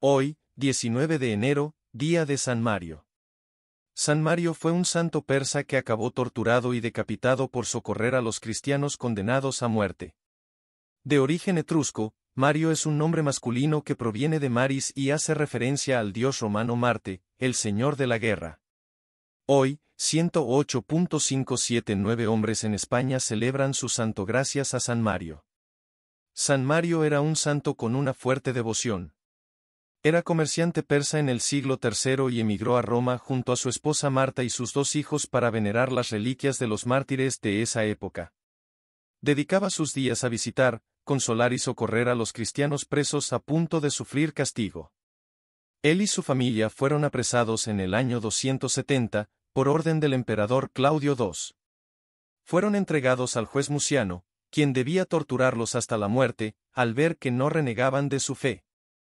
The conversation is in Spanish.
Hoy, 19 de enero, día de San Mario. San Mario fue un santo persa que acabó torturado y decapitado por socorrer a los cristianos condenados a muerte. De origen etrusco, Mario es un nombre masculino que proviene de Maris y hace referencia al dios romano Marte, el señor de la guerra. Hoy, 108.579 hombres en España celebran su santo gracias a San Mario. San Mario era un santo con una fuerte devoción. Era comerciante persa en el siglo III y emigró a Roma junto a su esposa Marta y sus dos hijos para venerar las reliquias de los mártires de esa época. Dedicaba sus días a visitar, consolar y socorrer a los cristianos presos a punto de sufrir castigo. Él y su familia fueron apresados en el año 270, por orden del emperador Claudio II. Fueron entregados al juez Muciano, quien debía torturarlos hasta la muerte, al ver que no renegaban de su fe.